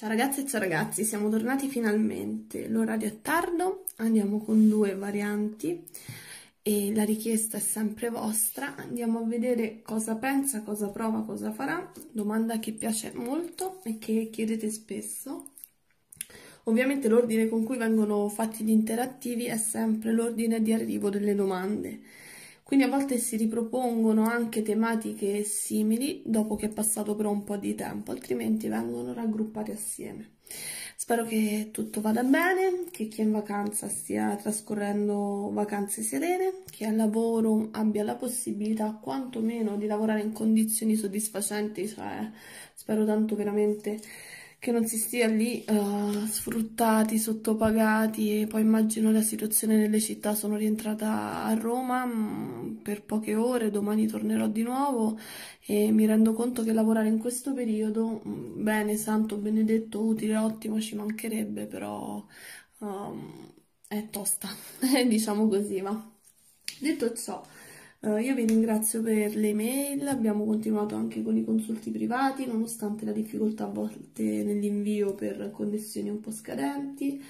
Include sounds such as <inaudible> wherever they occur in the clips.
Ciao ragazze e ciao ragazzi, siamo tornati finalmente. L'orario è tardo, andiamo con due varianti e la richiesta è sempre vostra. Andiamo a vedere cosa pensa, cosa prova, cosa farà. Domanda che piace molto e che chiedete spesso. Ovviamente l'ordine con cui vengono fatti gli interattivi è sempre l'ordine di arrivo delle domande quindi a volte si ripropongono anche tematiche simili dopo che è passato però un po' di tempo, altrimenti vengono raggruppate assieme. Spero che tutto vada bene, che chi è in vacanza stia trascorrendo vacanze serene, chi è al lavoro abbia la possibilità quantomeno di lavorare in condizioni soddisfacenti, cioè spero tanto veramente che non si stia lì uh, sfruttati, sottopagati e poi immagino la situazione nelle città, sono rientrata a Roma mh, mm, per poche ore, domani tornerò di nuovo e mi rendo conto che lavorare in questo periodo, mh, mm, bene, santo, benedetto, utile, ottimo, ci mancherebbe, però um, è tosta, <laughs> diciamo così, va. Detto ciò, Uh, io vi ringrazio per le mail, abbiamo continuato anche con i consulti privati nonostante la difficoltà a volte nell'invio per connessioni un po' scadenti.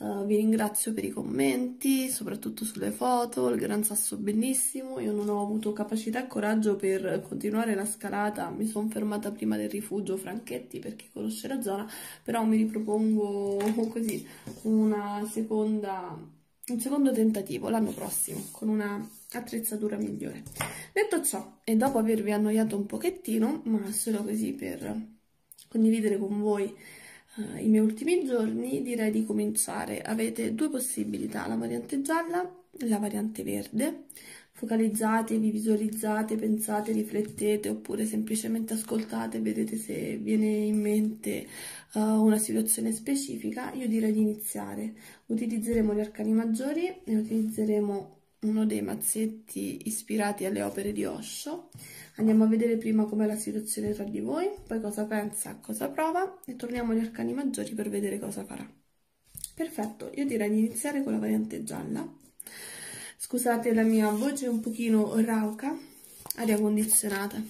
Uh, vi ringrazio per i commenti, soprattutto sulle foto, il gran sasso bellissimo, io non ho avuto capacità e coraggio per continuare la scalata, mi sono fermata prima del rifugio Franchetti per chi conosce la zona, però mi ripropongo così una seconda un secondo tentativo l'anno prossimo con una attrezzatura migliore. Detto ciò, e dopo avervi annoiato un pochettino, ma solo così per condividere con voi uh, i miei ultimi giorni, direi di cominciare. Avete due possibilità, la variante gialla e la variante verde focalizzatevi, visualizzate, pensate, riflettete oppure semplicemente ascoltate, vedete se viene in mente uh, una situazione specifica, io direi di iniziare. Utilizzeremo gli arcani maggiori e utilizzeremo uno dei mazzetti ispirati alle opere di Osho. Andiamo a vedere prima com'è la situazione tra di voi, poi cosa pensa, cosa prova e torniamo agli arcani maggiori per vedere cosa farà. Perfetto, io direi di iniziare con la variante gialla Scusate la mia voce un pochino rauca, aria condizionata.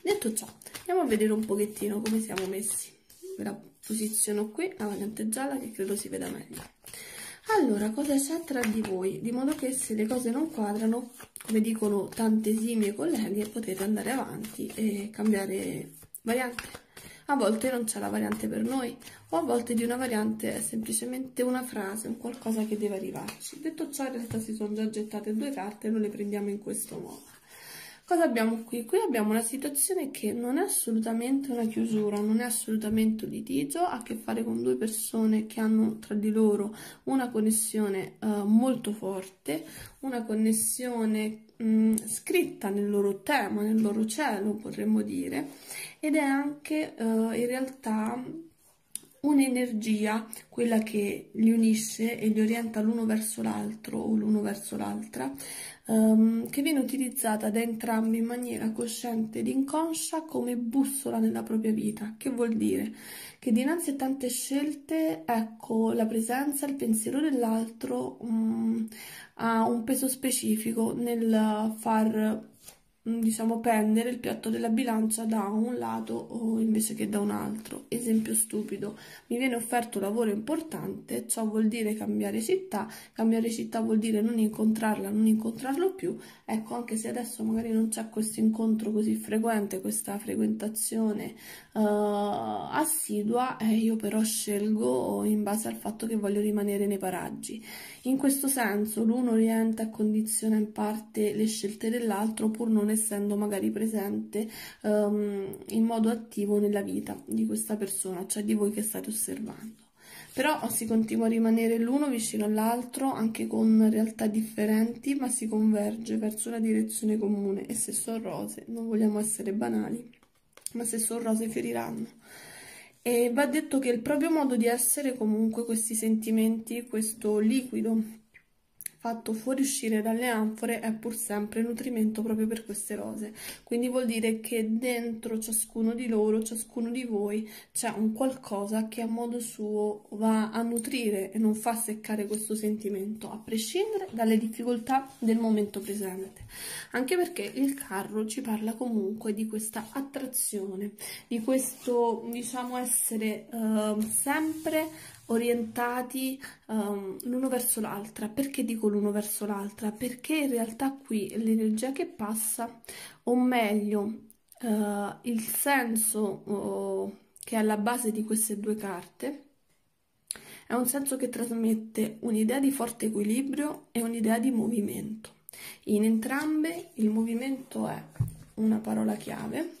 Detto ciò, andiamo a vedere un pochettino come siamo messi. Ve la posiziono qui, alla variante gialla, che credo si veda meglio. Allora, cosa c'è tra di voi? Di modo che se le cose non quadrano, come dicono tante mie colleghe, potete andare avanti e cambiare variante a volte non c'è la variante per noi o a volte di una variante è semplicemente una frase, un qualcosa che deve arrivarci. Detto ciò, in realtà si sono già gettate due carte e non le prendiamo in questo modo. Cosa abbiamo qui? Qui abbiamo una situazione che non è assolutamente una chiusura, non è assolutamente un litigio, ha a che fare con due persone che hanno tra di loro una connessione eh, molto forte, una connessione mh, mm, scritta nel loro tema, nel loro cielo, potremmo dire, ed è anche eh, in realtà un'energia, quella che li unisce e li orienta l'uno verso l'altro o l'uno verso l'altra, um, che viene utilizzata da entrambi in maniera cosciente ed inconscia come bussola nella propria vita. Che vuol dire? Che dinanzi a tante scelte, ecco, la presenza, il pensiero dell'altro um, ha un peso specifico nel far Mm, diciamo pendere il piatto della bilancia da un lato o invece che da un altro esempio stupido mi viene offerto lavoro importante ciò vuol dire cambiare città cambiare città vuol dire non incontrarla non incontrarlo più Ecco, anche se adesso magari non c'è questo incontro così frequente, questa frequentazione uh, assidua, eh, io però scelgo in base al fatto che voglio rimanere nei paraggi. In questo senso l'uno orienta e condiziona in parte le scelte dell'altro pur non essendo magari presente um, in modo attivo nella vita di questa persona, cioè di voi che state osservando però si continua a rimanere l'uno vicino all'altro anche con realtà differenti ma si converge verso una direzione comune e se sono rose non vogliamo essere banali ma se sono rose feriranno e va detto che il proprio modo di essere comunque questi sentimenti questo liquido fatto fuoriuscire dalle anfore è pur sempre nutrimento proprio per queste rose. Quindi vuol dire che dentro ciascuno di loro, ciascuno di voi, c'è un qualcosa che a modo suo va a nutrire e non fa seccare questo sentimento, a prescindere dalle difficoltà del momento presente. Anche perché il carro ci parla comunque di questa attrazione, di questo diciamo essere eh, sempre orientati um, l'uno verso l'altra. Perché dico l'uno verso l'altra? Perché in realtà qui l'energia che passa, o meglio, uh, il senso uh, che è alla base di queste due carte, è un senso che trasmette un'idea di forte equilibrio e un'idea di movimento. In entrambe il movimento è una parola chiave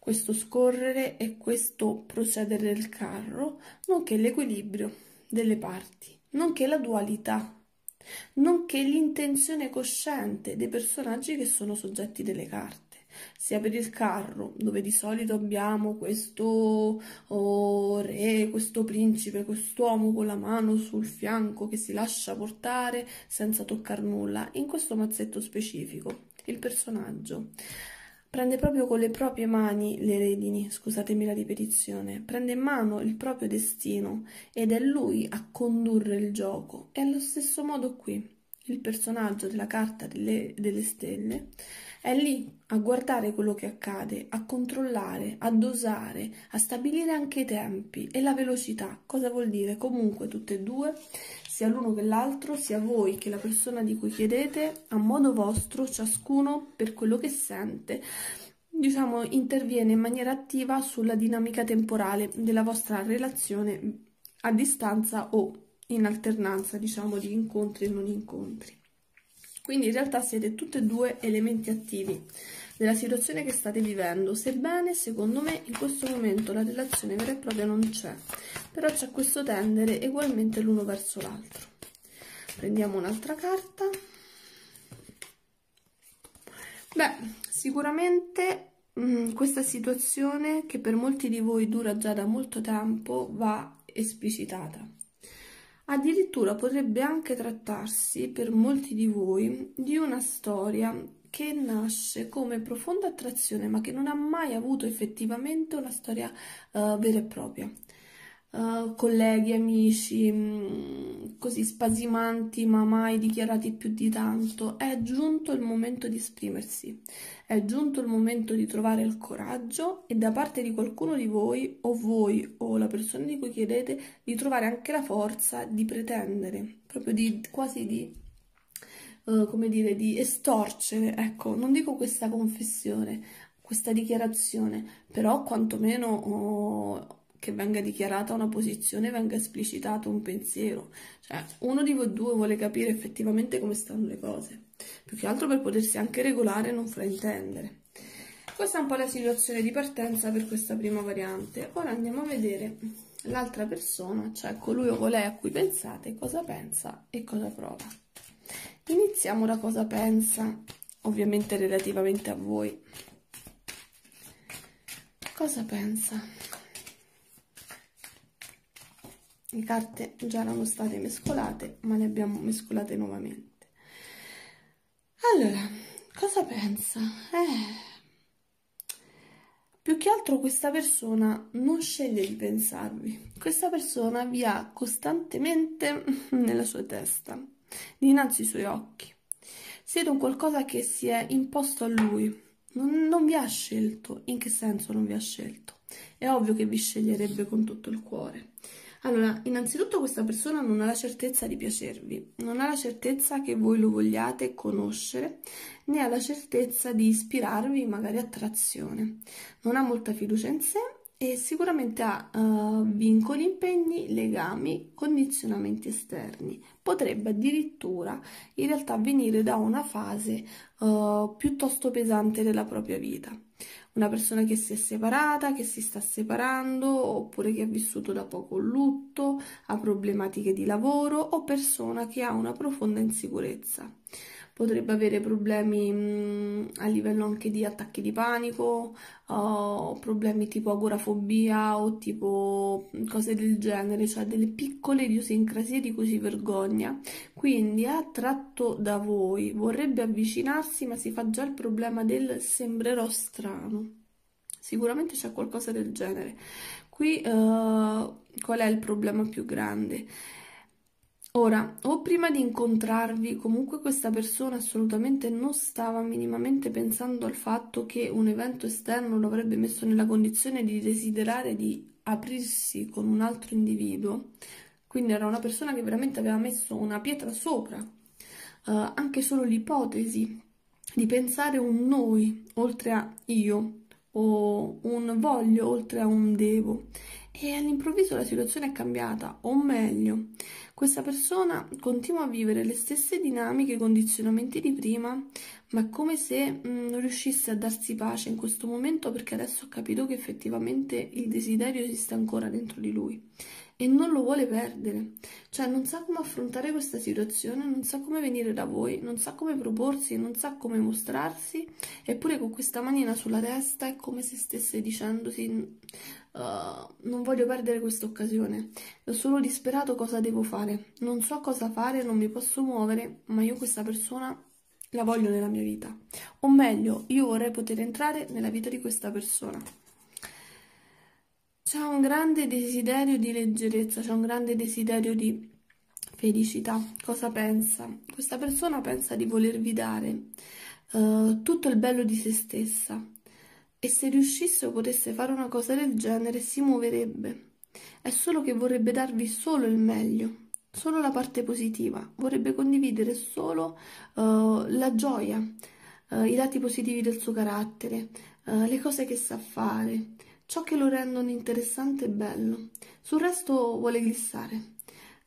questo scorrere e questo procedere del carro, nonché l'equilibrio delle parti, nonché la dualità, nonché l'intenzione cosciente dei personaggi che sono soggetti delle carte sia per il carro, dove di solito abbiamo questo oh, re, questo principe, quest'uomo con la mano sul fianco che si lascia portare senza toccare nulla, in questo mazzetto specifico, il personaggio Prende proprio con le proprie mani le redini, scusatemi la ripetizione, prende in mano il proprio destino ed è lui a condurre il gioco. E allo stesso modo qui. Il personaggio della carta delle, delle stelle è lì a guardare quello che accade, a controllare, a dosare, a stabilire anche i tempi e la velocità. Cosa vuol dire? Comunque tutte e due sia l'uno che l'altro, sia voi che la persona di cui chiedete, a modo vostro, ciascuno per quello che sente, diciamo, interviene in maniera attiva sulla dinamica temporale della vostra relazione a distanza o in alternanza, diciamo, di incontri e non incontri. Quindi in realtà siete tutti e due elementi attivi della situazione che state vivendo, sebbene secondo me in questo momento la relazione vera e propria non c'è, però c'è questo tendere ugualmente l'uno verso l'altro. Prendiamo un'altra carta. Beh, sicuramente mh, mm, questa situazione che per molti di voi dura già da molto tempo va esplicitata. Addirittura potrebbe anche trattarsi per molti di voi di una storia che nasce come profonda attrazione ma che non ha mai avuto effettivamente una storia uh, vera e propria. Uh, colleghi, amici, mm, così spasimanti ma mai dichiarati più di tanto, è giunto il momento di esprimersi, è giunto il momento di trovare il coraggio e da parte di qualcuno di voi o voi o la persona di cui chiedete di trovare anche la forza di pretendere, proprio di quasi di eh, come dire, di estorcere, ecco, non dico questa confessione, questa dichiarazione, però quantomeno oh, che venga dichiarata una posizione, venga esplicitato un pensiero. Cioè, uno di voi due vuole capire effettivamente come stanno le cose, più che altro per potersi anche regolare e non fraintendere. Questa è un po' la situazione di partenza per questa prima variante. Ora andiamo a vedere l'altra persona, cioè colui o colei a cui pensate, cosa pensa e cosa prova iniziamo da cosa pensa, ovviamente relativamente a voi. Cosa pensa? Le carte già erano state mescolate, ma le abbiamo mescolate nuovamente. Allora, cosa pensa? Eh, più che altro questa persona non sceglie di pensarvi, questa persona vi ha costantemente <laughs> nella sua testa dinanzi ai suoi occhi. Siete un qualcosa che si è imposto a lui. Non, non vi ha scelto. In che senso non vi ha scelto? È ovvio che vi sceglierebbe con tutto il cuore. Allora, innanzitutto questa persona non ha la certezza di piacervi, non ha la certezza che voi lo vogliate conoscere, né ha la certezza di ispirarvi magari attrazione. Non ha molta fiducia in sé e sicuramente ha uh, vincoli, impegni, legami, condizionamenti esterni. Potrebbe addirittura in realtà venire da una fase uh, piuttosto pesante della propria vita. Una persona che si è separata, che si sta separando, oppure che ha vissuto da poco lutto, ha problematiche di lavoro o persona che ha una profonda insicurezza potrebbe avere problemi mh, a livello anche di attacchi di panico, uh, problemi tipo agorafobia o tipo cose del genere, cioè delle piccole idiosincrasie di cui si vergogna. Quindi è attratto da voi, vorrebbe avvicinarsi, ma si fa già il problema del sembrerò strano. Sicuramente c'è qualcosa del genere. Qui uh, qual è il problema più grande? Ora, o prima di incontrarvi, comunque questa persona assolutamente non stava minimamente pensando al fatto che un evento esterno lo avrebbe messo nella condizione di desiderare di aprirsi con un altro individuo, quindi era una persona che veramente aveva messo una pietra sopra, eh, anche solo l'ipotesi di pensare un noi oltre a io o un voglio oltre a un devo e all'improvviso la situazione è cambiata, o meglio, questa persona continua a vivere le stesse dinamiche e condizionamenti di prima, ma come se mh, mm, non riuscisse a darsi pace in questo momento perché adesso ha capito che effettivamente il desiderio esiste ancora dentro di lui e non lo vuole perdere, cioè non sa come affrontare questa situazione, non sa come venire da voi, non sa come proporsi, non sa come mostrarsi, eppure con questa manina sulla testa è come se stesse dicendosi uh, non voglio perdere questa occasione, sono disperato cosa devo fare, non so cosa fare, non mi posso muovere, ma io questa persona la voglio nella mia vita, o meglio, io vorrei poter entrare nella vita di questa persona c'è un grande desiderio di leggerezza, c'è un grande desiderio di felicità. Cosa pensa? Questa persona pensa di volervi dare uh, tutto il bello di se stessa e se riuscisse o potesse fare una cosa del genere si muoverebbe. È solo che vorrebbe darvi solo il meglio, solo la parte positiva, vorrebbe condividere solo uh, la gioia, uh, i lati positivi del suo carattere, le cose che sa fare ciò che lo rendono interessante e bello. Sul resto vuole glissare.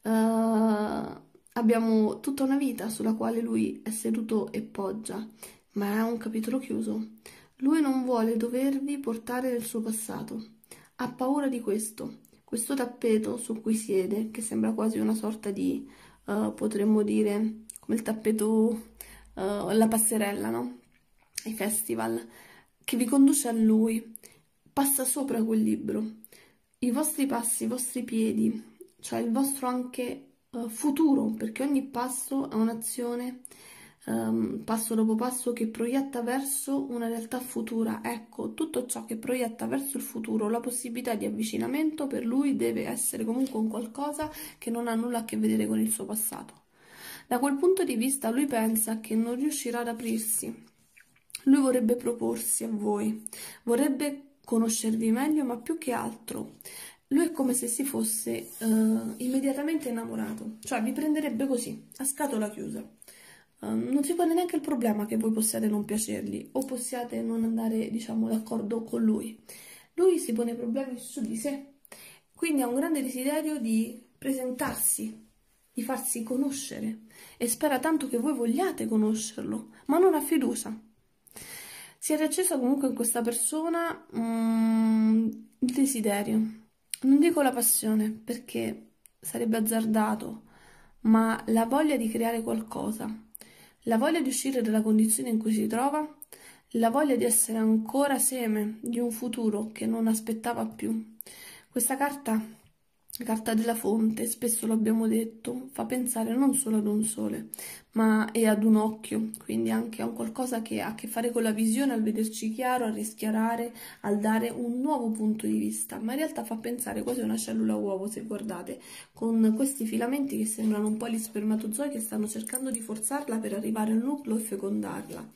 Uh, abbiamo tutta una vita sulla quale lui è seduto e poggia, ma è un capitolo chiuso. Lui non vuole dovervi portare nel suo passato. Ha paura di questo. Questo tappeto su cui siede, che sembra quasi una sorta di, uh, potremmo dire, come il tappeto, uh, la passerella, no? Ai festival, che vi conduce a lui passa sopra quel libro. I vostri passi, i vostri piedi, cioè il vostro anche uh, futuro, perché ogni passo è un'azione, um, passo dopo passo, che proietta verso una realtà futura. Ecco, tutto ciò che proietta verso il futuro, la possibilità di avvicinamento per lui deve essere comunque un qualcosa che non ha nulla a che vedere con il suo passato. Da quel punto di vista lui pensa che non riuscirà ad aprirsi. Lui vorrebbe proporsi a voi, vorrebbe conoscervi meglio, ma più che altro lui è come se si fosse uh, immediatamente innamorato, cioè vi prenderebbe così, a scatola chiusa. Ehm, non si pone neanche il problema che voi possiate non piacergli o possiate non andare, diciamo, d'accordo con lui. Lui si pone problemi su di sé, quindi ha un grande desiderio di presentarsi, di farsi conoscere e spera tanto che voi vogliate conoscerlo, ma non ha fiducia. Si è riacceso comunque in questa persona mm, il desiderio, non dico la passione perché sarebbe azzardato, ma la voglia di creare qualcosa, la voglia di uscire dalla condizione in cui si trova, la voglia di essere ancora seme di un futuro che non aspettava più. Questa carta la Carta della fonte, spesso lo abbiamo detto, fa pensare non solo ad un sole, ma è ad un occhio, quindi anche a un qualcosa che ha a che fare con la visione, al vederci chiaro, al rischiarare, al dare un nuovo punto di vista, ma in realtà fa pensare quasi a una cellula uovo, se guardate, con questi filamenti che sembrano un po' gli spermatozoi che stanno cercando di forzarla per arrivare al nucleo e fecondarla.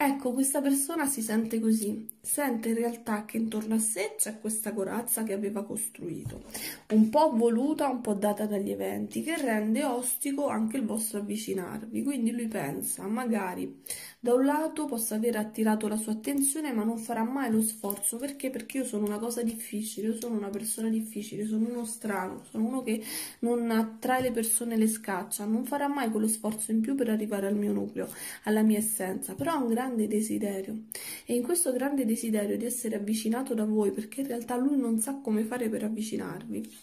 Ecco, questa persona si sente così, sente in realtà che intorno a sé c'è questa corazza che aveva costruito, un po' voluta, un po' data dagli eventi, che rende ostico anche il vostro avvicinarvi. Quindi lui pensa, magari da un lato possa aver attirato la sua attenzione ma non farà mai lo sforzo perché? Perché io sono una cosa difficile, io sono una persona difficile, sono uno strano, sono uno che non attrae le persone e le scaccia, non farà mai quello sforzo in più per arrivare al mio nucleo, alla mia essenza, però ha un grande desiderio e in questo grande desiderio di essere avvicinato da voi perché in realtà lui non sa come fare per avvicinarvi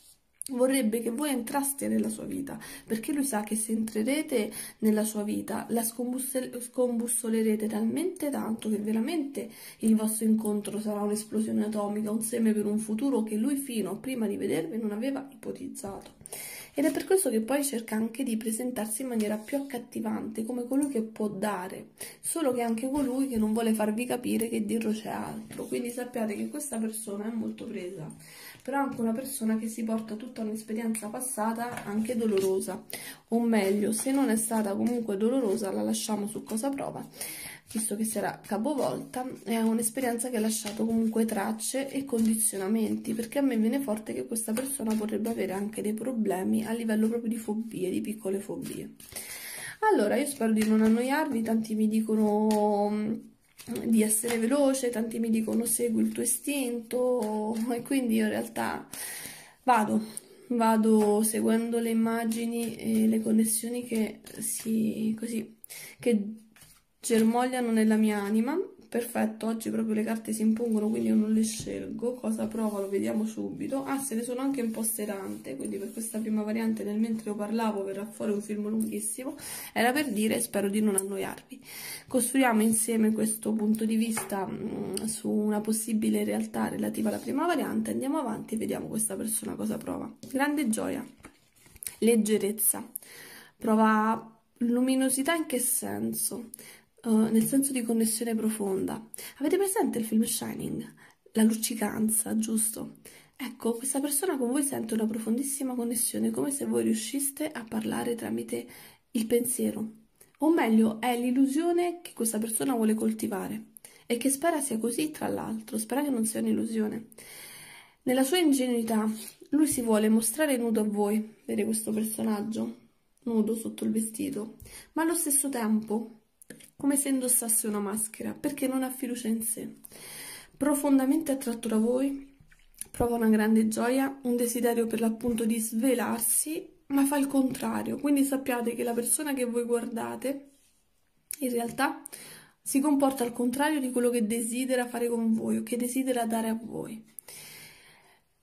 vorrebbe che voi entraste nella sua vita, perché lui sa che se entrerete nella sua vita la scombussolerete talmente tanto che veramente il vostro incontro sarà un'esplosione atomica, un seme per un futuro che lui fino a prima di vedervi non aveva ipotizzato ed è per questo che poi cerca anche di presentarsi in maniera più accattivante come colui che può dare, solo che anche colui che non vuole farvi capire che dirlo c'è altro, quindi sappiate che questa persona è molto presa, però è anche una persona che si porta tutta un'esperienza passata anche dolorosa, o meglio, se non è stata comunque dolorosa la lasciamo su cosa prova visto che si era capovolta, è un'esperienza che ha lasciato comunque tracce e condizionamenti, perché a me viene forte che questa persona potrebbe avere anche dei problemi a livello proprio di fobie, di piccole fobie. Allora, io spero di non annoiarvi, tanti mi dicono mm, di essere veloce, tanti mi dicono segui il tuo istinto e quindi io in realtà vado, vado seguendo le immagini e le connessioni che si così che germogliano nella mia anima. Perfetto, oggi proprio le carte si impongono, quindi io non le scelgo. Cosa prova? Lo vediamo subito. Ah, se ne sono anche un po' serante, quindi per questa prima variante, nel mentre io parlavo, verrà fuori un film lunghissimo. Era per dire, spero di non annoiarvi. Costruiamo insieme questo punto di vista mh, mm, su una possibile realtà relativa alla prima variante. Andiamo avanti e vediamo questa persona cosa prova. Grande gioia, leggerezza, prova luminosità in che senso? Eh, nel senso di connessione profonda. Avete presente il film Shining? La luccicanza, giusto? Ecco, questa persona con voi sente una profondissima connessione, come se voi riusciste a parlare tramite il pensiero. O meglio, è l'illusione che questa persona vuole coltivare e che spera sia così, tra l'altro, spera che non sia un'illusione. Nella sua ingenuità, lui si vuole mostrare nudo a voi, vedete questo personaggio, nudo sotto il vestito, ma allo stesso tempo come se indossasse una maschera, perché non ha fiducia in sé. Profondamente attratto da voi, prova una grande gioia, un desiderio per l'appunto di svelarsi, ma fa il contrario, quindi sappiate che la persona che voi guardate in realtà si comporta al contrario di quello che desidera fare con voi o che desidera dare a voi.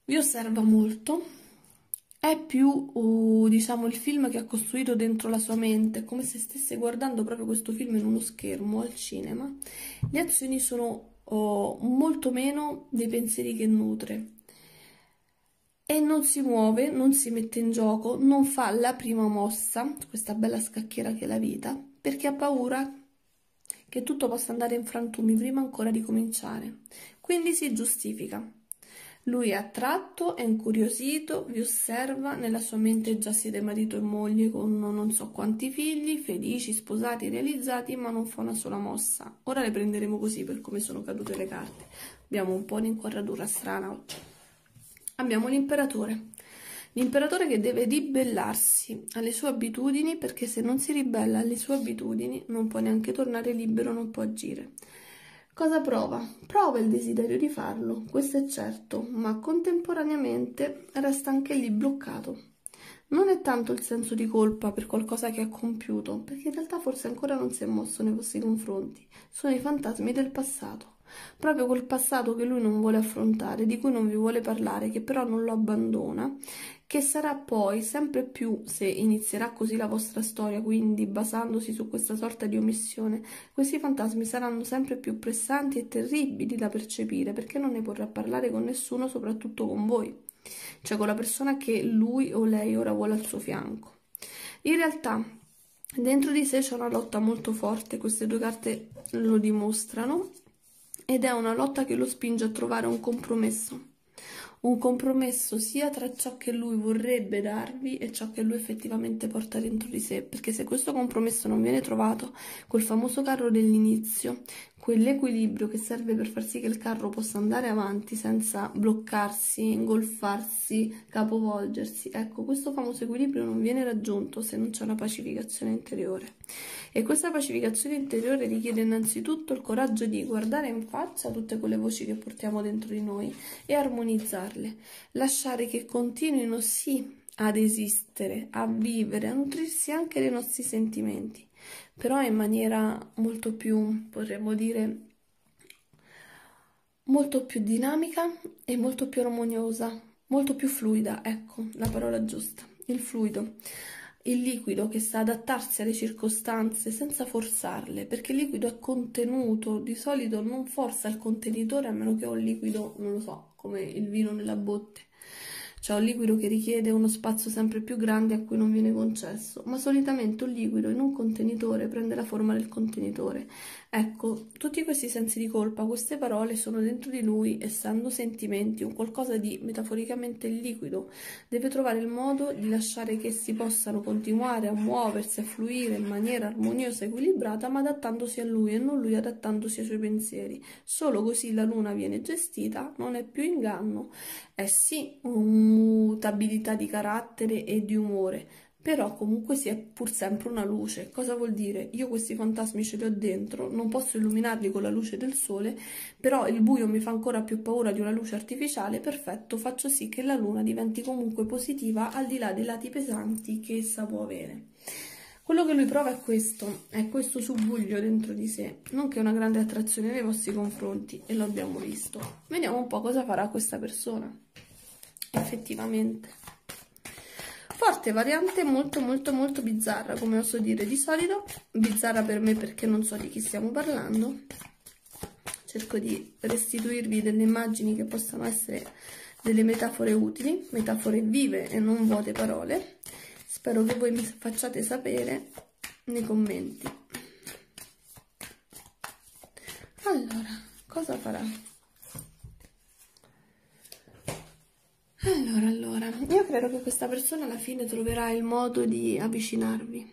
Vi osserva molto, è più, uh, diciamo, il film che ha costruito dentro la sua mente, come se stesse guardando proprio questo film in uno schermo al cinema. Le azioni sono oh, molto meno dei pensieri che nutre. E non si muove, non si mette in gioco, non fa la prima mossa, questa bella scacchiera che è la vita, perché ha paura che tutto possa andare in frantumi prima ancora di cominciare. Quindi si giustifica. Lui, è attratto è incuriosito, vi osserva, nella sua mente già siete marito e moglie con non so quanti figli, felici, sposati, realizzati, ma non fa una sola mossa. Ora le prenderemo così per come sono cadute le carte. Abbiamo un po' di inquadratura strana oggi. Abbiamo l'imperatore. L'imperatore che deve ribellarsi alle sue abitudini perché se non si ribella alle sue abitudini non può neanche tornare libero, non può agire. Cosa prova? Prova il desiderio di farlo, questo è certo, ma contemporaneamente resta anche lì bloccato. Non è tanto il senso di colpa per qualcosa che ha compiuto, perché in realtà forse ancora non si è mosso nei vostri confronti, sono i fantasmi del passato, proprio quel passato che lui non vuole affrontare, di cui non vi vuole parlare, che però non lo abbandona che sarà poi sempre più, se inizierà così la vostra storia, quindi basandosi su questa sorta di omissione, questi fantasmi saranno sempre più pressanti e terribili da percepire perché non ne potrà parlare con nessuno, soprattutto con voi, cioè con la persona che lui o lei ora vuole al suo fianco. In realtà dentro di sé c'è una lotta molto forte, queste due carte lo dimostrano, ed è una lotta che lo spinge a trovare un compromesso un compromesso sia tra ciò che lui vorrebbe darvi e ciò che lui effettivamente porta dentro di sé, perché se questo compromesso non viene trovato, quel famoso carro dell'inizio, quell'equilibrio che serve per far sì che il carro possa andare avanti senza bloccarsi, ingolfarsi, capovolgersi. Ecco, questo famoso equilibrio non viene raggiunto se non c'è una pacificazione interiore. E questa pacificazione interiore richiede innanzitutto il coraggio di guardare in faccia tutte quelle voci che portiamo dentro di noi e armonizzarle, lasciare che continuino sì ad esistere, a vivere, a nutrirsi anche dei nostri sentimenti però in maniera molto più, potremmo dire, molto più dinamica e molto più armoniosa, molto più fluida, ecco la parola giusta, il fluido, il liquido che sa adattarsi alle circostanze senza forzarle, perché il liquido è contenuto, di solito non forza il contenitore a meno che ho un liquido, non lo so, come il vino nella botte cioè un liquido che richiede uno spazio sempre più grande a cui non viene concesso, ma solitamente un liquido in un contenitore prende la forma del contenitore, Ecco, tutti questi sensi di colpa, queste parole sono dentro di lui, essendo sentimenti, un qualcosa di metaforicamente liquido. Deve trovare il modo di lasciare che essi possano continuare a muoversi, a fluire in maniera armoniosa e equilibrata, ma adattandosi a lui e non lui adattandosi ai suoi pensieri. Solo così la luna viene gestita, non è più inganno, è sì mutabilità di carattere e di umore, però comunque si è pur sempre una luce. Cosa vuol dire? Io questi fantasmi ce li ho dentro, non posso illuminarli con la luce del sole, però il buio mi fa ancora più paura di una luce artificiale, perfetto, faccio sì che la luna diventi comunque positiva al di là dei lati pesanti che essa può avere. Quello che lui prova è questo, è questo subbuglio dentro di sé, non nonché una grande attrazione nei vostri confronti, e lo abbiamo visto. Vediamo un po' cosa farà questa persona, effettivamente forte, variante molto molto molto bizzarra, come oso dire di solito, bizzarra per me perché non so di chi stiamo parlando, cerco di restituirvi delle immagini che possano essere delle metafore utili, metafore vive e non vuote parole, spero che voi mi facciate sapere nei commenti. Allora, cosa farà? Allora, allora, io credo che questa persona alla fine troverà il modo di avvicinarvi.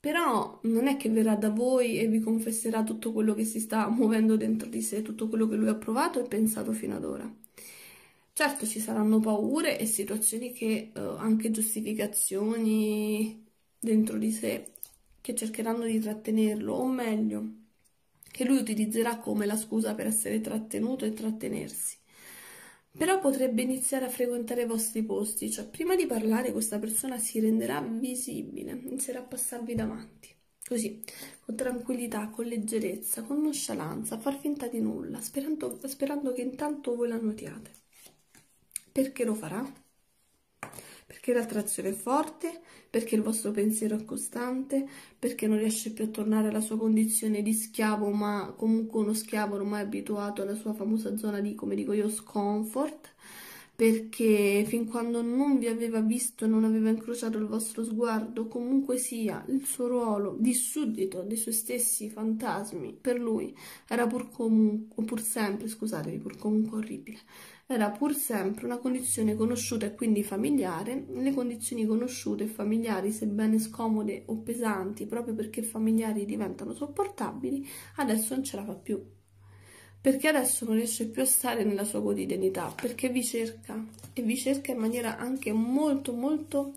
Però non è che verrà da voi e vi confesserà tutto quello che si sta <laughs> muovendo dentro di sé, tutto quello che lui ha provato e pensato fino ad ora. Certo ci saranno paure e situazioni che eh, anche giustificazioni dentro di sé che cercheranno di trattenerlo, o meglio, che lui utilizzerà come la scusa per essere trattenuto e trattenersi però potrebbe iniziare a frequentare i vostri posti, cioè prima di parlare questa persona si renderà visibile, inizierà a passarvi davanti, così, con tranquillità, con leggerezza, con nonchalanza, a far finta di nulla, sperando, sperando che intanto voi la notiate. Perché lo farà? perché l'attrazione è forte, perché il vostro pensiero è costante, perché non riesce più a tornare alla sua condizione di schiavo, ma comunque uno schiavo ormai abituato alla sua famosa zona di, come dico io, scomfort, perché fin quando non vi aveva visto, non aveva incrociato il vostro sguardo, comunque sia il suo ruolo di suddito dei suoi stessi fantasmi, per lui era pur comunque, pur sempre, scusatevi, pur comunque orribile era pur sempre una condizione conosciuta e quindi familiare, le condizioni conosciute e familiari, sebbene scomode o pesanti, proprio perché familiari diventano sopportabili, adesso non ce la fa più. Perché adesso non riesce più a stare nella sua quotidianità, perché vi cerca e vi cerca in maniera anche molto molto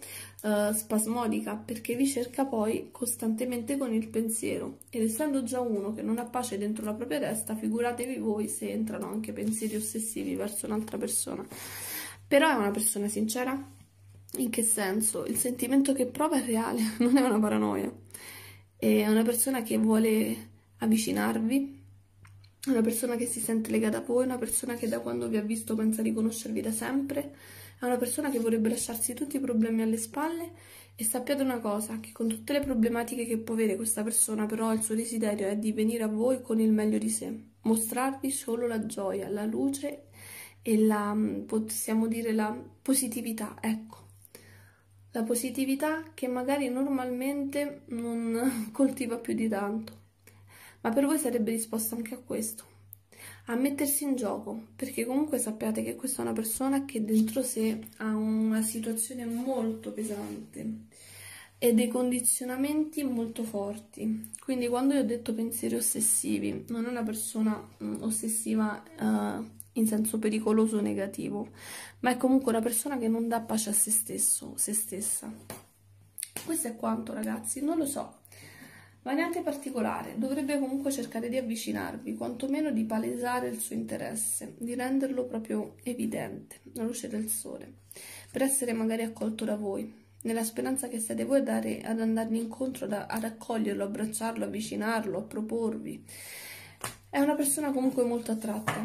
eh, spasmodica perché vi cerca poi costantemente con il pensiero ed essendo già uno che non ha pace dentro la propria testa figuratevi voi se entrano anche pensieri ossessivi verso un'altra persona però è una persona sincera? In che senso? Il sentimento che prova è reale, <laughs> non è una paranoia. È una persona che vuole avvicinarvi, una persona che si sente legata a voi, una persona che da quando vi ha visto pensa di conoscervi da sempre, a una persona che vorrebbe lasciarsi tutti i problemi alle spalle e sappiate una cosa, che con tutte le problematiche che può avere questa persona, però il suo desiderio è di venire a voi con il meglio di sé, mostrarvi solo la gioia, la luce e la, mm, possiamo dire, la positività, ecco. La positività che magari normalmente non <laughs> coltiva più di tanto, ma per voi sarebbe disposta anche a questo a mettersi in gioco, perché comunque sappiate che questa è una persona che dentro sé ha una situazione molto pesante e dei condizionamenti molto forti. Quindi quando io ho detto pensieri ossessivi, non è una persona mm, ossessiva uh, in senso pericoloso o negativo, ma è comunque una persona che non dà pace a se stesso, se stessa. Questo è quanto ragazzi, non lo so, ma neanche particolare, dovrebbe comunque cercare di avvicinarvi, quantomeno di palesare il suo interesse, di renderlo proprio evidente, alla luce del sole, per essere magari accolto da voi, nella speranza che siete voi dare, ad andargli incontro, da, ad accoglierlo, abbracciarlo, avvicinarlo, a proporvi. È una persona comunque molto attratta,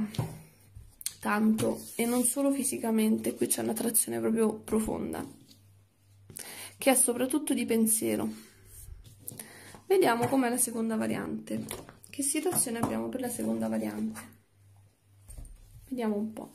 tanto, e non solo fisicamente, qui c'è un'attrazione proprio profonda, che è soprattutto di pensiero, Vediamo com'è la seconda variante. Che situazione abbiamo per la seconda variante? Vediamo un po'.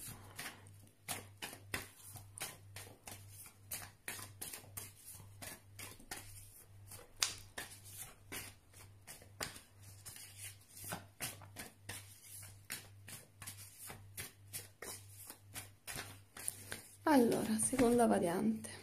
Allora, seconda variante.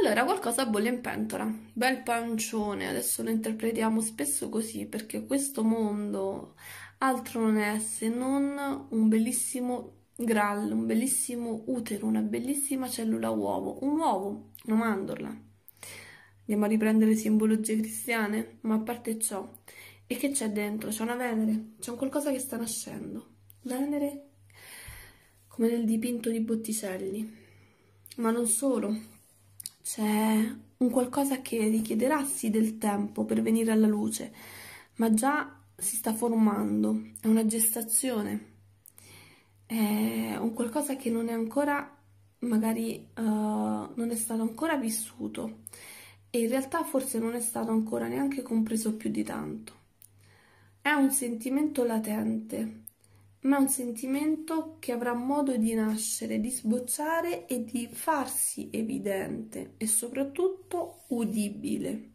Allora, qualcosa bolle in pentola, bel pancione, adesso lo interpretiamo spesso così perché questo mondo altro non è se non un bellissimo graal, un bellissimo utero, una bellissima cellula uovo, un uovo, una mandorla. Andiamo a riprendere simbologie cristiane, ma a parte ciò, e che c'è dentro? C'è una Venere, c'è un qualcosa che sta nascendo. Venere come nel dipinto di Botticelli, ma non solo, c'è un qualcosa che richiederà sì del tempo per venire alla luce, ma già si sta formando, è una gestazione, è un qualcosa che non è ancora, magari uh, non è stato ancora vissuto e in realtà forse non è stato ancora neanche compreso più di tanto. È un sentimento latente, ma un sentimento che avrà modo di nascere, di sbocciare e di farsi evidente e soprattutto udibile.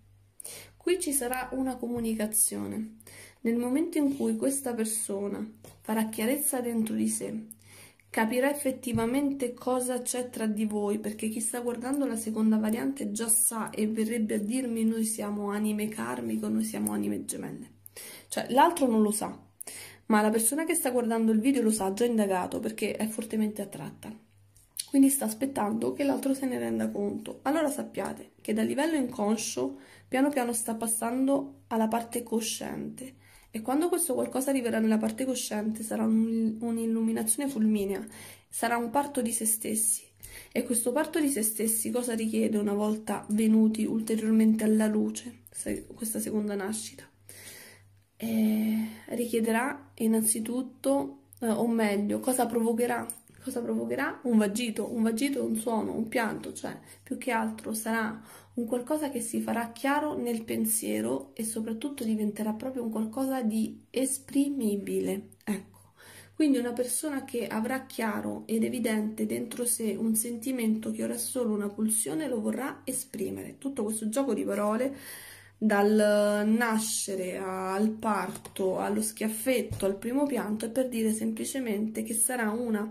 Qui ci sarà una comunicazione. Nel momento in cui questa persona farà chiarezza dentro di sé, capirà effettivamente cosa c'è tra di voi, perché chi sta guardando la seconda variante già sa e verrebbe a dirmi noi siamo anime karmico, noi siamo anime gemelle. Cioè l'altro non lo sa, ma la persona che sta guardando il video lo sa già indagato perché è fortemente attratta. Quindi sta aspettando che l'altro se ne renda conto. Allora sappiate che dal livello inconscio piano piano sta passando alla parte cosciente e quando questo qualcosa arriverà nella parte cosciente sarà un'illuminazione fulminea, sarà un parto di se stessi. E questo parto di se stessi cosa richiede una volta venuti ulteriormente alla luce, questa seconda nascita? eh, richiederà innanzitutto, eh, o meglio, cosa provocherà? Cosa provocherà? Un vagito, un vagito, un suono, un pianto, cioè più che altro sarà un qualcosa che si farà chiaro nel pensiero e soprattutto diventerà proprio un qualcosa di esprimibile. Ecco. Quindi una persona che avrà chiaro ed evidente dentro sé un sentimento che ora è solo una pulsione lo vorrà esprimere. Tutto questo gioco di parole dal nascere al parto, allo schiaffetto, al primo pianto, è per dire semplicemente che sarà una,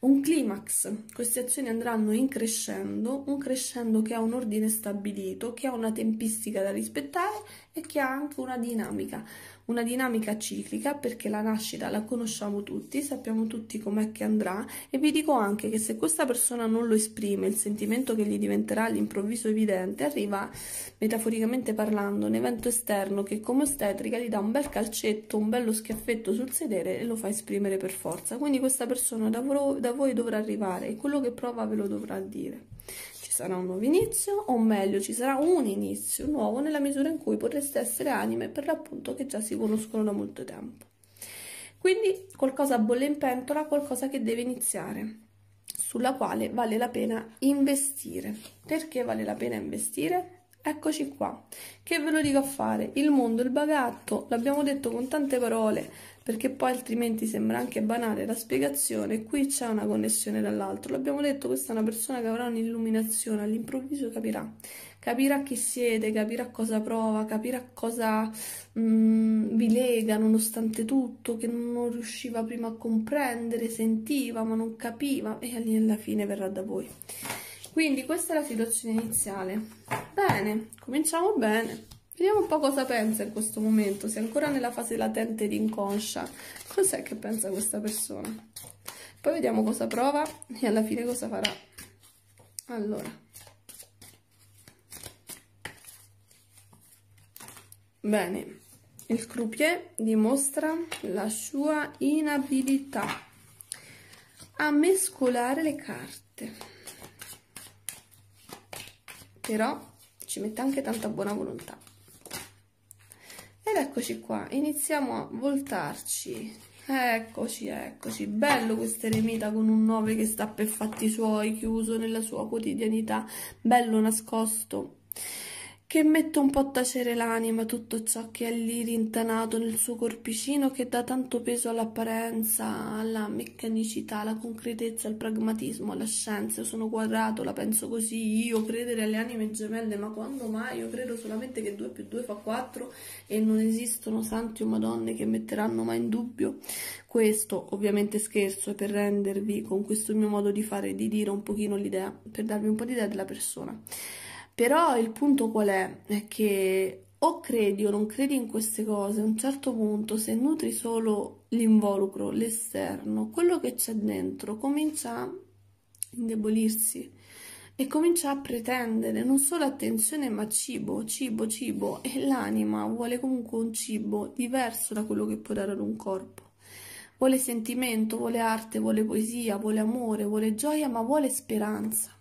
un climax. Queste azioni andranno in crescendo, un crescendo che ha un ordine stabilito, che ha una tempistica da rispettare e che ha anche una dinamica una dinamica ciclica perché la nascita la conosciamo tutti, sappiamo tutti com'è che andrà e vi dico anche che se questa persona non lo esprime, il sentimento che gli diventerà all'improvviso evidente arriva, metaforicamente parlando, un evento esterno che come ostetrica gli dà un bel calcetto, un bello schiaffetto sul sedere e lo fa esprimere per forza. Quindi questa persona da, voi dovrà arrivare e quello che prova ve lo dovrà dire ci sarà un nuovo inizio, o meglio ci sarà un inizio nuovo nella misura in cui potreste essere anime per l'appunto che già si conoscono da molto tempo. Quindi qualcosa bolle in pentola, qualcosa che deve iniziare, sulla quale vale la pena investire. Perché vale la pena investire? Eccoci qua, che ve lo dico a fare, il mondo, il bagatto, l'abbiamo detto con tante parole, perché poi altrimenti sembra anche banale la spiegazione, qui c'è una connessione dall'altro. L'abbiamo detto, questa è una persona che avrà un'illuminazione, all'improvviso capirà. Capirà chi siete, capirà cosa prova, capirà cosa mh, mm, vi lega nonostante tutto, che non riusciva prima a comprendere, sentiva ma non capiva e alla fine verrà da voi. Quindi questa è la situazione iniziale. Bene, cominciamo bene. Vediamo un po' cosa pensa in questo momento, se è ancora nella fase latente ed inconscia. Cos'è che pensa questa persona? Poi vediamo cosa prova e alla fine cosa farà. Allora. Bene. Il croupier dimostra la sua inabilità a mescolare le carte. Però ci mette anche tanta buona volontà ed eccoci qua iniziamo a voltarci Eccoci, eccoci, bello questo eremita con un 9 che sta per fatti suoi, chiuso nella sua quotidianità, bello nascosto che mette un po' a tacere l'anima tutto ciò che è lì rintanato nel suo corpicino che dà tanto peso all'apparenza, alla meccanicità, alla concretezza, al pragmatismo, alla scienza. Io sono quadrato, la penso così, io credere alle anime gemelle, ma quando mai? Io credo solamente che 2 più 2 fa 4 e non esistono santi o madonne che metteranno mai in dubbio questo. Ovviamente scherzo, è per rendervi con questo mio modo di fare, di dire un pochino l'idea, per darvi un po' di idea della persona. Però il punto qual è? È che o credi o non credi in queste cose, a un certo punto se nutri solo l'involucro, l'esterno, quello che c'è dentro comincia a indebolirsi e comincia a pretendere non solo attenzione ma cibo, cibo, cibo e l'anima vuole comunque un cibo diverso da quello che può dare ad un corpo. Vuole sentimento, vuole arte, vuole poesia, vuole amore, vuole gioia, ma vuole speranza.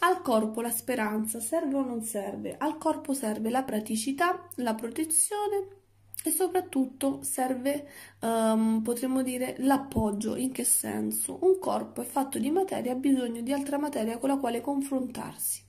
Al corpo la speranza serve o non serve? Al corpo serve la praticità, la protezione e soprattutto serve, um, potremmo dire, l'appoggio. In che senso? Un corpo è fatto di materia, e ha bisogno di altra materia con la quale confrontarsi.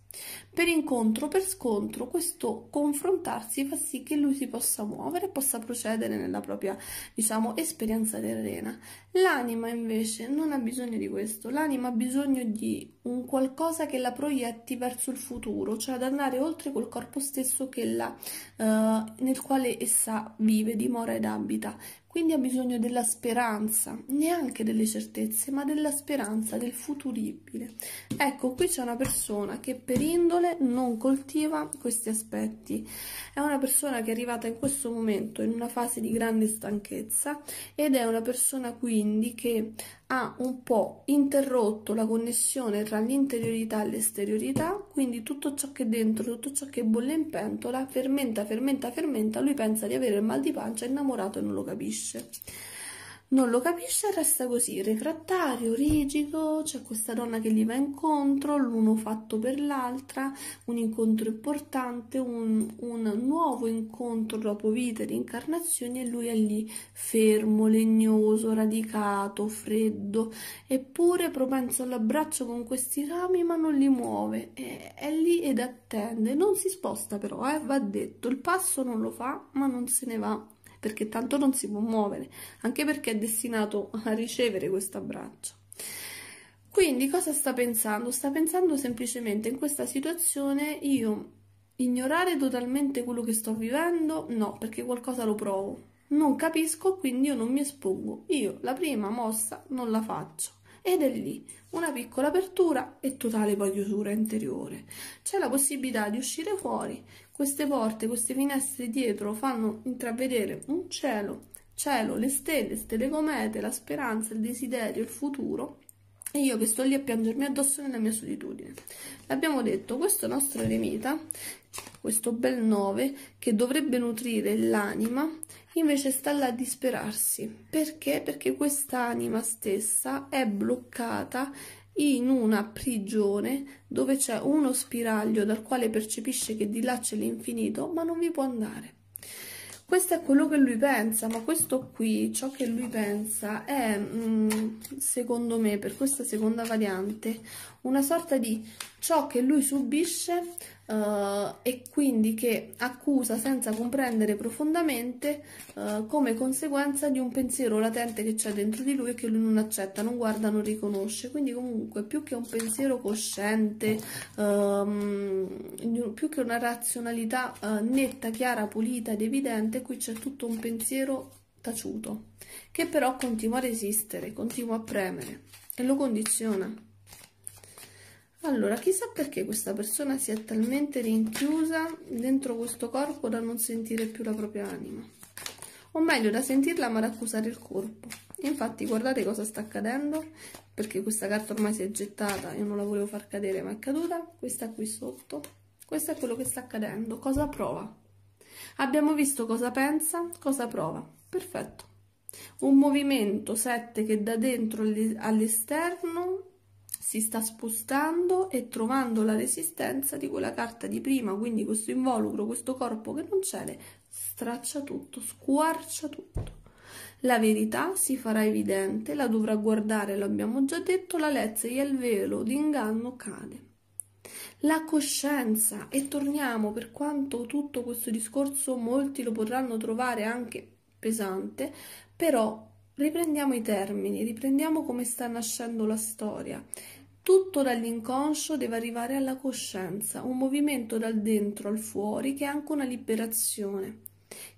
Per incontro, per scontro, questo confrontarsi fa sì che lui si possa muovere, possa procedere nella propria, diciamo, esperienza terrena. L'anima invece non ha bisogno di questo, l'anima ha bisogno di un qualcosa che la proietti verso il futuro, cioè ad andare oltre quel corpo stesso la, eh, nel quale essa vive, dimora ed abita. Quindi ha bisogno della speranza, neanche delle certezze, ma della speranza, del futuribile. Ecco, qui c'è una persona che per indole non coltiva questi aspetti. È una persona che è arrivata in questo momento in una fase di grande stanchezza ed è una persona quindi che ha un po' interrotto la connessione tra l'interiorità e l'esteriorità, quindi tutto ciò che è dentro, tutto ciò che bolle in pentola, fermenta, fermenta, fermenta, lui pensa di avere il mal di pancia, è innamorato e non lo capisce non lo capisce e resta così, refrattario, rigido, c'è questa donna che gli va incontro, l'uno fatto per l'altra, un incontro importante, un, un nuovo incontro dopo vite di incarnazioni e lui è lì fermo, legnoso, radicato, freddo, eppure propenso all'abbraccio con questi rami ma non li muove, è, è lì ed attende, non si sposta però, eh, va detto, il passo non lo fa ma non se ne va perché tanto non si può muovere, anche perché è destinato a ricevere questo abbraccio. Quindi cosa sta pensando? Sta pensando semplicemente in questa situazione io ignorare totalmente quello che sto vivendo? No, perché qualcosa lo provo. Non capisco, quindi io non mi espongo. Io la prima mossa non la faccio. Ed è lì, una piccola apertura e totale poi chiusura interiore. C'è la possibilità di uscire fuori queste porte, queste finestre dietro fanno intravedere un cielo, cielo, le stelle, stelle comete, la speranza, il desiderio, il futuro e io che sto lì a piangermi addosso nella mia solitudine. L'abbiamo detto, questo nostro eremita, questo bel 9, che dovrebbe nutrire l'anima, invece sta là a disperarsi. Perché? Perché quest'anima stessa è bloccata in una prigione dove c'è uno spiraglio dal quale percepisce che di là c'è l'infinito, ma non vi può andare. Questo è quello che lui pensa, ma questo qui, ciò che lui pensa, è, mm, secondo me, per questa seconda variante, una sorta di ciò che lui subisce eh, e quindi che accusa senza comprendere profondamente eh, come conseguenza di un pensiero latente che c'è dentro di lui e che lui non accetta, non guarda, non riconosce. Quindi comunque più che un pensiero cosciente, ehm, più che una razionalità eh, netta, chiara, pulita ed evidente, qui c'è tutto un pensiero taciuto che però continua a resistere, continua a premere e lo condiziona allora chissà perché questa persona si è talmente rinchiusa dentro questo corpo da non sentire più la propria anima o meglio da sentirla ma da accusare il corpo infatti guardate cosa sta accadendo perché questa carta ormai si è gettata io non la volevo far cadere ma è caduta questa qui sotto questo è quello che sta accadendo cosa prova abbiamo visto cosa pensa cosa prova perfetto un movimento 7 che da dentro all'esterno si sta spostando e trovando la resistenza di quella carta di prima, quindi questo involucro, questo corpo che non c'è, straccia tutto, squarcia tutto. La verità si farà evidente, la dovrà guardare, l'abbiamo già detto, la lezzeia e il velo d'inganno cade. La coscienza, e torniamo per quanto tutto questo discorso molti lo potranno trovare anche pesante, però riprendiamo i termini, riprendiamo come sta nascendo la storia tutto dall'inconscio deve arrivare alla coscienza, un movimento dal dentro al fuori che è anche una liberazione,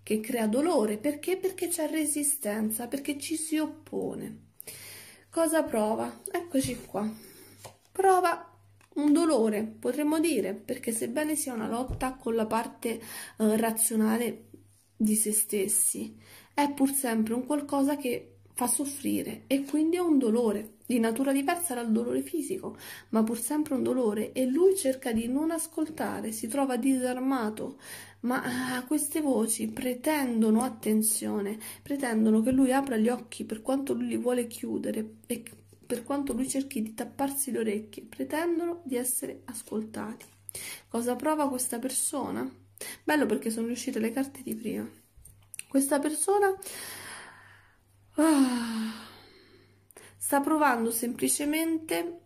che crea dolore. Perché? Perché c'è resistenza, perché ci si oppone. Cosa prova? Eccoci qua. Prova un dolore, potremmo dire, perché sebbene sia una lotta con la parte eh, razionale di se stessi, è pur sempre un qualcosa che fa soffrire e quindi è un dolore di natura diversa dal dolore fisico, ma pur sempre un dolore e lui cerca di non ascoltare, si trova disarmato, ma ah, queste voci pretendono attenzione, pretendono che lui apra gli occhi per quanto lui li vuole chiudere e per quanto lui cerchi di tapparsi le orecchie, pretendono di essere ascoltati. Cosa prova questa persona? Bello perché sono riuscite le carte di prima. Questa persona Ah. sta provando semplicemente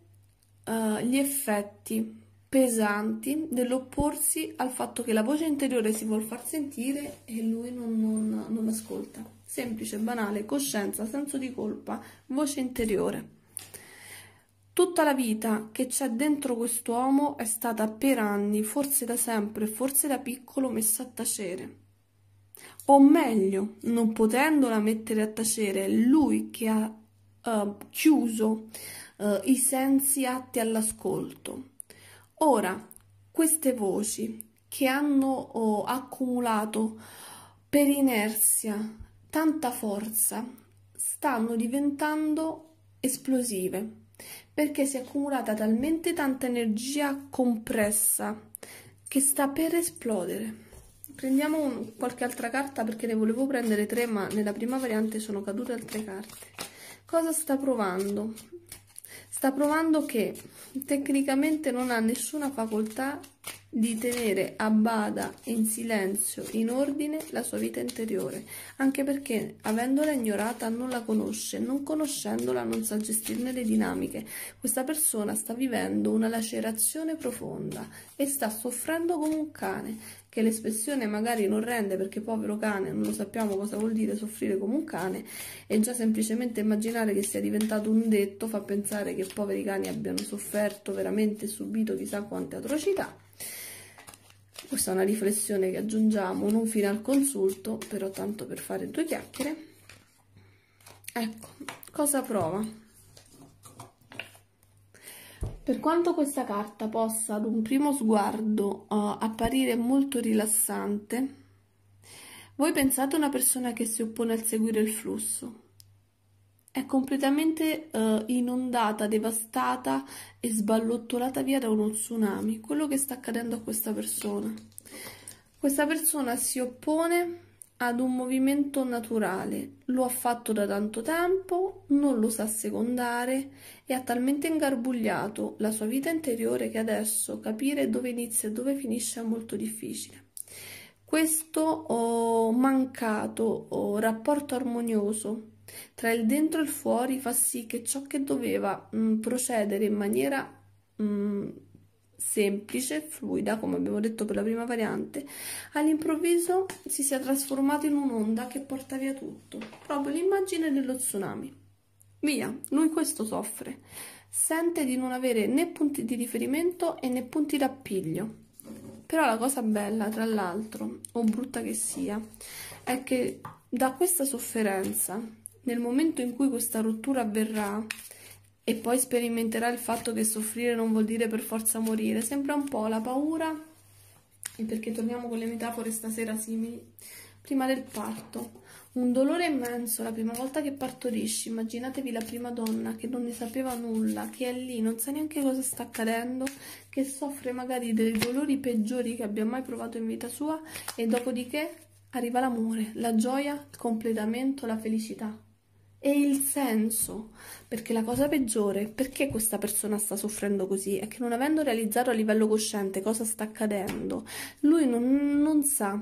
uh, gli effetti pesanti dell'opporsi al fatto che la voce interiore si vuol far sentire e lui non, non, non ascolta. Semplice, banale, coscienza, senso di colpa, voce interiore. Tutta la vita che c'è dentro quest'uomo è stata per anni, forse da sempre, forse da piccolo, messa a tacere o meglio, non potendola mettere a tacere, lui che ha uh, chiuso uh, i sensi atti all'ascolto. Ora, queste voci che hanno oh, accumulato per inerzia tanta forza stanno diventando esplosive perché si è accumulata talmente tanta energia compressa che sta per esplodere. Prendiamo un, qualche altra carta perché ne volevo prendere tre, ma nella prima variante sono cadute altre carte. Cosa sta provando? Sta provando che tecnicamente non ha nessuna facoltà di tenere a bada, in silenzio, in ordine la sua vita interiore, anche perché avendola ignorata non la conosce, non conoscendola non sa gestirne le dinamiche. Questa persona sta vivendo una lacerazione profonda e sta soffrendo come un cane che l'espressione magari non rende perché povero cane, non lo sappiamo cosa vuol dire soffrire come un cane e già semplicemente immaginare che sia diventato un detto fa pensare che poveri cani abbiano sofferto veramente, subito chissà quante atrocità. Questa è una riflessione che aggiungiamo, non fino al consulto, però tanto per fare due chiacchiere. Ecco, cosa prova? Per quanto questa carta possa ad un primo sguardo uh, apparire molto rilassante, voi pensate a una persona che si oppone al seguire il flusso. È completamente uh, inondata, devastata e sballottolata via da uno tsunami, quello che sta accadendo a questa persona. Questa persona si oppone ad un movimento naturale, lo ha fatto da tanto tempo, non lo sa secondare e ha talmente ingarbugliato la sua vita interiore che adesso capire dove inizia e dove finisce è molto difficile. Questo oh, mancato oh, rapporto armonioso tra il dentro e il fuori fa sì che ciò che doveva mh, mm, procedere in maniera mh, mm, semplice, fluida, come abbiamo detto per la prima variante, all'improvviso si sia trasformato in un'onda che porta via tutto, proprio l'immagine dello tsunami. Via, lui questo soffre, sente di non avere né punti di riferimento e né punti d'appiglio. Però la cosa bella, tra l'altro, o brutta che sia, è che da questa sofferenza, nel momento in cui questa rottura avverrà, e poi sperimenterà il fatto che soffrire non vuol dire per forza morire. Sembra un po' la paura, e perché torniamo con le metafore stasera simili, prima del parto. Un dolore immenso la prima volta che partorisci. Immaginatevi la prima donna che non ne sapeva nulla, che è lì, non sa neanche cosa sta accadendo, che soffre magari dei dolori peggiori che abbia mai provato in vita sua e dopodiché arriva l'amore, la gioia, il completamento, la felicità e il senso, perché la cosa peggiore, perché questa persona sta soffrendo così, è che non avendo realizzato a livello cosciente cosa sta accadendo, lui non, non sa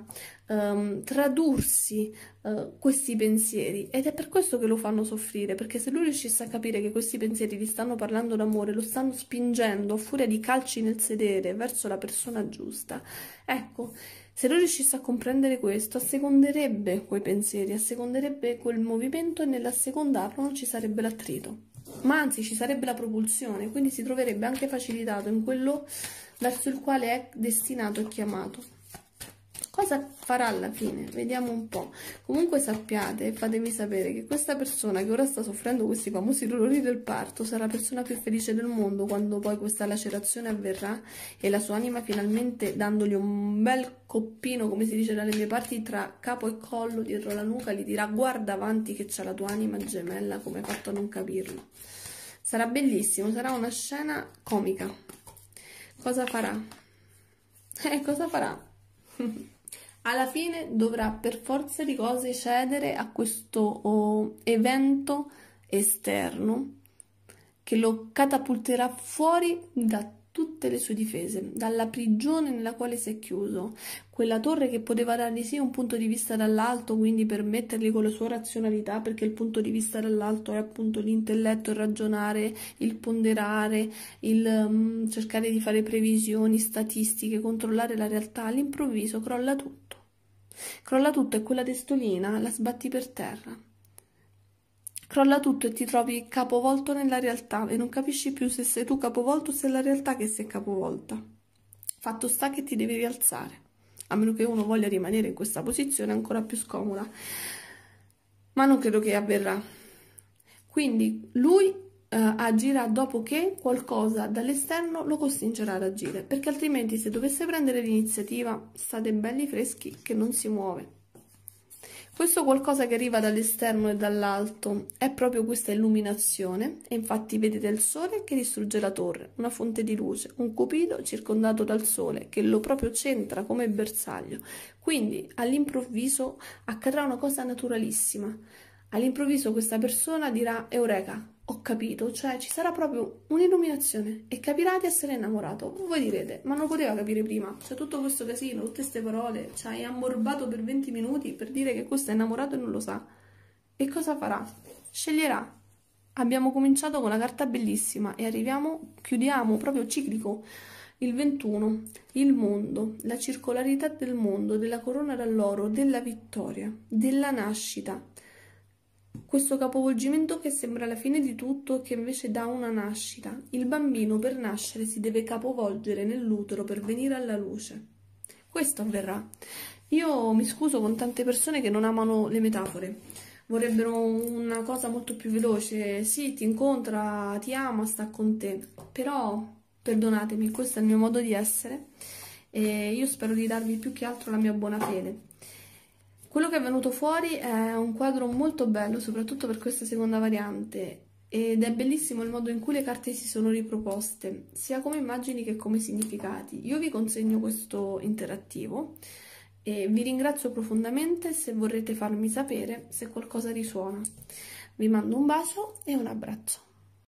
um, tradursi uh, questi pensieri ed è per questo che lo fanno soffrire, perché se lui riuscisse a capire che questi pensieri gli stanno parlando d'amore, lo stanno spingendo a furia di calci nel sedere verso la persona giusta, ecco, se lui riuscisse a comprendere questo, asseconderebbe quei pensieri, asseconderebbe quel movimento e nell'assecondarlo non ci sarebbe l'attrito, ma anzi ci sarebbe la propulsione, quindi si troverebbe anche facilitato in quello verso il quale è destinato e chiamato cosa farà alla fine vediamo un po comunque sappiate e fatemi sapere che questa persona che ora sta soffrendo questi famosi dolori del parto sarà la persona più felice del mondo quando poi questa lacerazione avverrà e la sua anima finalmente dandogli un bel coppino come si dice dalle mie parti tra capo e collo dietro la nuca gli dirà guarda avanti che c'è la tua anima gemella come hai fatto a non capirlo sarà bellissimo sarà una scena comica cosa farà? <laughs> eh cosa farà? <laughs> alla fine dovrà per forza di cose cedere a questo oh, evento esterno che lo catapulterà fuori da tutte le sue difese, dalla prigione nella quale si è chiuso, quella torre che poteva dargli sì un punto di vista dall'alto, quindi permettergli con la sua razionalità, perché il punto di vista dall'alto è appunto l'intelletto, il ragionare, il ponderare, il um, cercare di fare previsioni, statistiche, controllare la realtà, all'improvviso crolla tutto Crolla tutto e quella testolina la sbatti per terra. Crolla tutto e ti trovi capovolto nella realtà e non capisci più se sei tu capovolto o se è la realtà che sei capovolta. Fatto sta che ti devi rialzare, a meno che uno voglia rimanere in questa posizione ancora più scomoda. Ma non credo che avverrà. Quindi lui Uh, agirà dopo che qualcosa dall'esterno lo costringerà ad agire, perché altrimenti se dovesse prendere l'iniziativa state belli freschi che non si muove. Questo qualcosa che arriva dall'esterno e dall'alto è proprio questa illuminazione e infatti vedete il sole che distrugge la torre, una fonte di luce, un cupido circondato dal sole che lo proprio centra come bersaglio. Quindi all'improvviso accadrà una cosa naturalissima All'improvviso questa persona dirà Eureka, ho capito, cioè ci sarà proprio un'illuminazione e capirà di essere innamorato. Voi direte, ma non poteva capire prima, c'è tutto questo casino, tutte queste parole, ci hai ammorbato per 20 minuti per dire che questo è innamorato e non lo sa. E cosa farà? Sceglierà. Abbiamo cominciato con una carta bellissima e arriviamo, chiudiamo proprio ciclico. Il 21, il mondo, la circolarità del mondo, della corona d'alloro, della vittoria, della nascita, questo capovolgimento che sembra la fine di tutto e che invece dà una nascita. Il bambino per nascere si deve capovolgere nell'utero per venire alla luce. Questo avverrà. Io mi scuso con tante persone che non amano le metafore. Vorrebbero una cosa molto più veloce. Sì, ti incontra, ti ama, sta con te. Però, perdonatemi, questo è il mio modo di essere e io spero di darvi più che altro la mia buona fede. Quello che è venuto fuori è un quadro molto bello, soprattutto per questa seconda variante, ed è bellissimo il modo in cui le carte si sono riproposte, sia come immagini che come significati. Io vi consegno questo interattivo e vi ringrazio profondamente se vorrete farmi sapere se qualcosa risuona. Vi mando un bacio e un abbraccio.